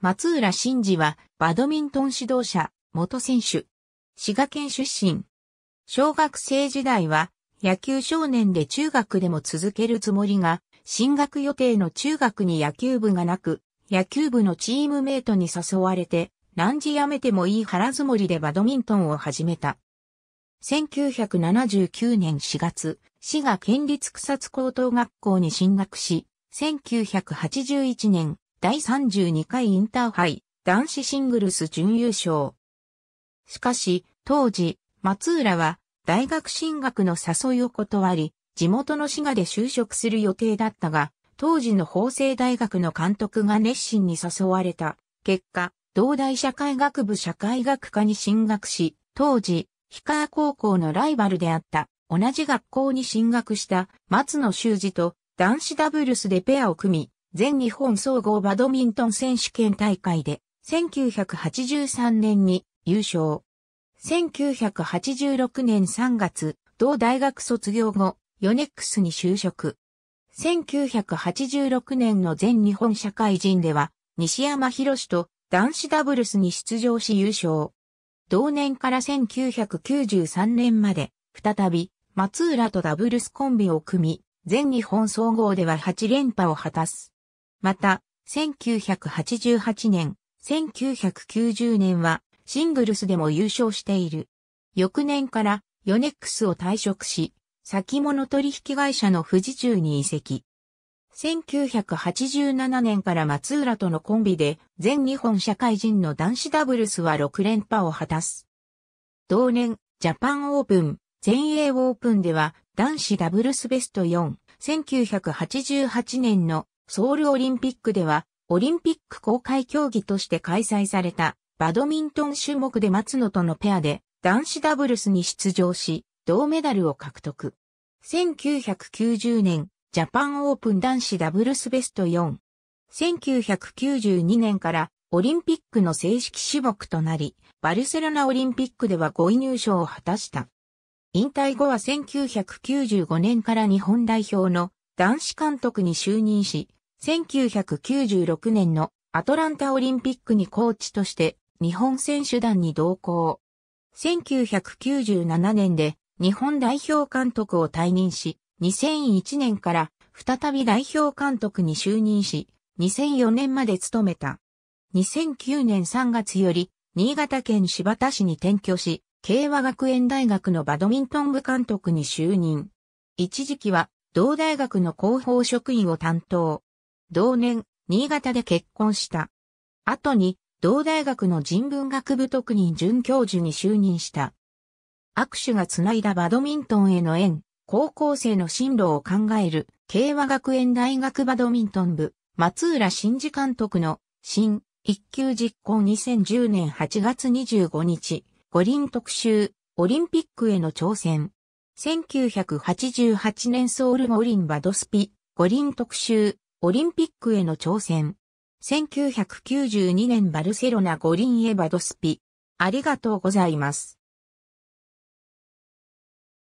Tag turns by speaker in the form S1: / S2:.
S1: 松浦真治は、バドミントン指導者、元選手。滋賀県出身。小学生時代は、野球少年で中学でも続けるつもりが、進学予定の中学に野球部がなく、野球部のチームメイトに誘われて、何時辞めてもいい腹積もりでバドミントンを始めた。1979年4月、滋賀県立草津高等学校に進学し、1981年、第32回インターハイ男子シングルス準優勝。しかし、当時、松浦は大学進学の誘いを断り、地元の滋賀で就職する予定だったが、当時の法政大学の監督が熱心に誘われた。結果、同大社会学部社会学科に進学し、当時、氷川高校のライバルであった、同じ学校に進学した松野修二と男子ダブルスでペアを組み、全日本総合バドミントン選手権大会で、1983年に優勝。1986年3月、同大学卒業後、ヨネックスに就職。1986年の全日本社会人では、西山博士と男子ダブルスに出場し優勝。同年から1993年まで、再び、松浦とダブルスコンビを組み、全日本総合では8連覇を果たす。また、1988年、1990年はシングルスでも優勝している。翌年からヨネックスを退職し、先物取引会社の富士中に移籍。1987年から松浦とのコンビで全日本社会人の男子ダブルスは6連覇を果たす。同年、ジャパンオープン、全英オープンでは男子ダブルスベスト4、1988年のソウルオリンピックでは、オリンピック公開競技として開催された、バドミントン種目で松野とのペアで、男子ダブルスに出場し、銅メダルを獲得。1990年、ジャパンオープン男子ダブルスベスト4。1992年からオリンピックの正式種目となり、バルセロナオリンピックでは5位入賞を果たした。引退後は1995年から日本代表の男子監督に就任し、1996年のアトランタオリンピックにコーチとして日本選手団に同行。1997年で日本代表監督を退任し、2001年から再び代表監督に就任し、2004年まで務めた。2009年3月より、新潟県柴田市に転居し、慶和学園大学のバドミントン部監督に就任。一時期は、同大学の広報職員を担当。同年、新潟で結婚した。後に、同大学の人文学部特任准教授に就任した。握手が繋いだバドミントンへの縁、高校生の進路を考える、慶和学園大学バドミントン部、松浦真治監督の、新、一級実行2010年8月25日、五輪特集、オリンピックへの挑戦。1988年ソウル五輪バドスピ、五輪特集、オリンピックへの挑戦。1992年バルセロナ五輪エバドスピ。ありがとうございます。